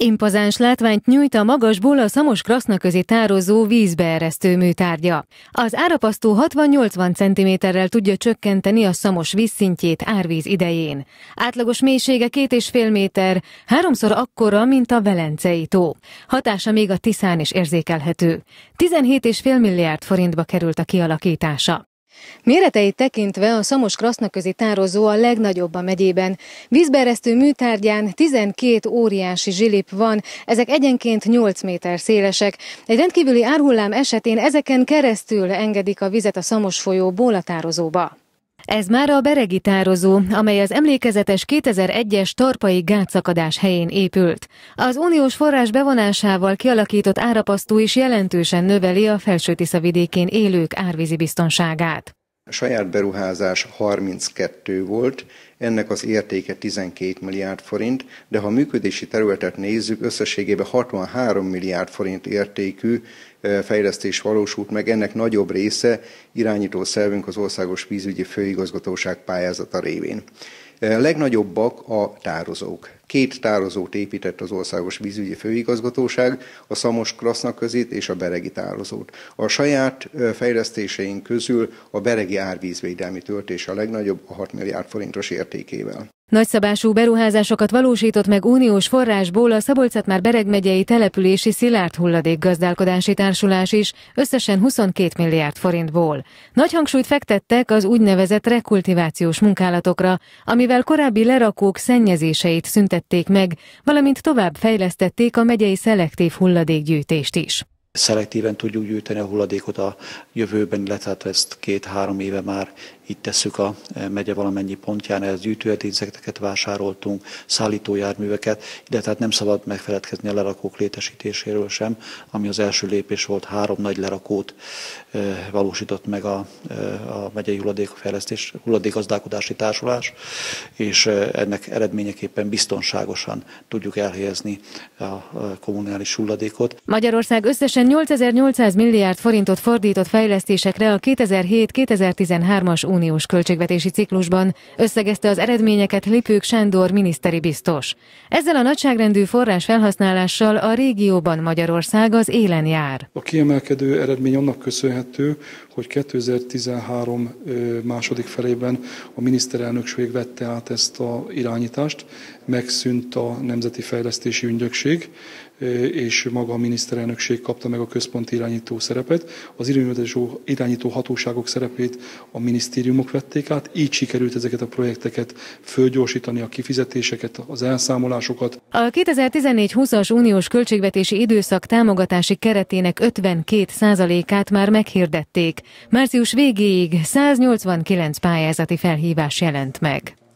Impozáns látványt nyújt a magasból a Szamos Kraszna közé tározó vízbeeresztő műtárgya. Az árapasztó 60-80 cm-rel tudja csökkenteni a szamos vízszintjét árvíz idején. Átlagos mélysége 2,5 méter, háromszor akkora, mint a Velencei tó. Hatása még a Tiszán is érzékelhető. 17,5 milliárd forintba került a kialakítása. Méreteit tekintve a Szamos Krasznaközi tározó a legnagyobb a megyében. Vízberesztő műtárgyán 12 óriási zsilip van, ezek egyenként 8 méter szélesek. Egy rendkívüli árhullám esetén ezeken keresztül engedik a vizet a Szamos folyóból a tározóba. Ez már a beregi tározó, amely az emlékezetes 2001-es tarpai gátszakadás helyén épült. Az uniós forrás bevonásával kialakított árapasztó is jelentősen növeli a felső vidékén élők árvízi biztonságát. A saját beruházás 32 volt, ennek az értéke 12 milliárd forint, de ha a működési területet nézzük, összességében 63 milliárd forint értékű fejlesztés valósult meg, ennek nagyobb része irányító szervünk az Országos Vízügyi Főigazgatóság pályázata révén. Legnagyobbak a tározók. Két tározót épített az Országos Vízügyi Főigazgatóság, a Szamos Krasznak közét és a Beregi tározót. A saját fejlesztéseink közül a Beregi árvízvédelmi töltés a legnagyobb, a 6 milliárd forintos értékével. Nagyszabású beruházásokat valósított meg uniós forrásból a szabolcs már Bereg megyei települési szilárd hulladék gazdálkodási társulás is, összesen 22 milliárd forintból. Nagy hangsúlyt fektettek az úgynevezett rekultivációs munkálatokra, amivel korábbi lerakók szennyezéseit szüntették meg, valamint tovább fejlesztették a megyei szelektív hulladékgyűjtést is szelektíven tudjuk gyűjteni a hulladékot a jövőben, illetve hát ezt két-három éve már itt tesszük a e, megye valamennyi pontján, ez gyűjtőedényzeteket vásároltunk, szállítójárműveket, de tehát nem szabad megfeledkezni a lerakók létesítéséről sem, ami az első lépés volt, három nagy lerakót e, valósított meg a, e, a megyei hulladékfejlesztés, hulladékgazdálkodási társulás, és ennek eredményeképpen biztonságosan tudjuk elhelyezni a kommunális hulladékot. Magyarország összesen 8800 milliárd forintot fordított fejlesztésekre a 2007-2013-as uniós költségvetési ciklusban, összegezte az eredményeket Lipők Sándor miniszteri biztos. Ezzel a nagyságrendű forrás felhasználással a régióban Magyarország az élen jár. A kiemelkedő eredmény annak köszönhető, hogy 2013 második felében a miniszterelnökség vette át ezt a irányítást, megszűnt a Nemzeti Fejlesztési Ügynökség, és maga a miniszterelnökség kapta meg a központi irányító szerepet. Az irányító irányító hatóságok szerepét a minisztériumok vették át, így sikerült ezeket a projekteket fölgyorsítani, a kifizetéseket, az elszámolásokat. A 2014-20-as uniós költségvetési időszak támogatási keretének 52%-át már meghirdették. Március végéig 189 pályázati felhívás jelent meg.